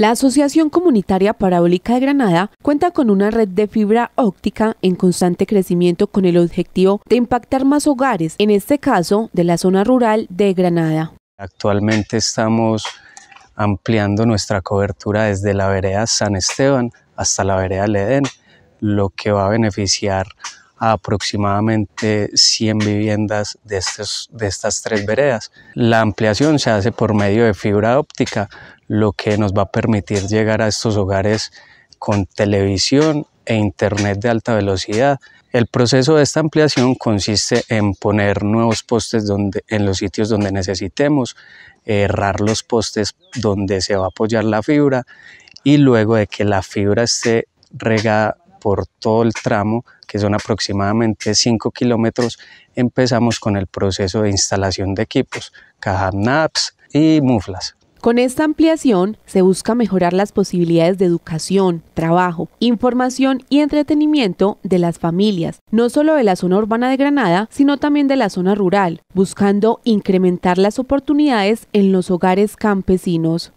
La Asociación Comunitaria Parabólica de Granada cuenta con una red de fibra óptica en constante crecimiento con el objetivo de impactar más hogares, en este caso de la zona rural de Granada. Actualmente estamos ampliando nuestra cobertura desde la vereda San Esteban hasta la vereda Ledén, lo que va a beneficiar aproximadamente 100 viviendas de, de estas tres veredas. La ampliación se hace por medio de fibra óptica, lo que nos va a permitir llegar a estos hogares con televisión e internet de alta velocidad. El proceso de esta ampliación consiste en poner nuevos postes donde, en los sitios donde necesitemos, errar los postes donde se va a apoyar la fibra y luego de que la fibra esté regada por todo el tramo, que son aproximadamente 5 kilómetros, empezamos con el proceso de instalación de equipos, cajas NAPS y muflas. Con esta ampliación se busca mejorar las posibilidades de educación, trabajo, información y entretenimiento de las familias, no solo de la zona urbana de Granada, sino también de la zona rural, buscando incrementar las oportunidades en los hogares campesinos.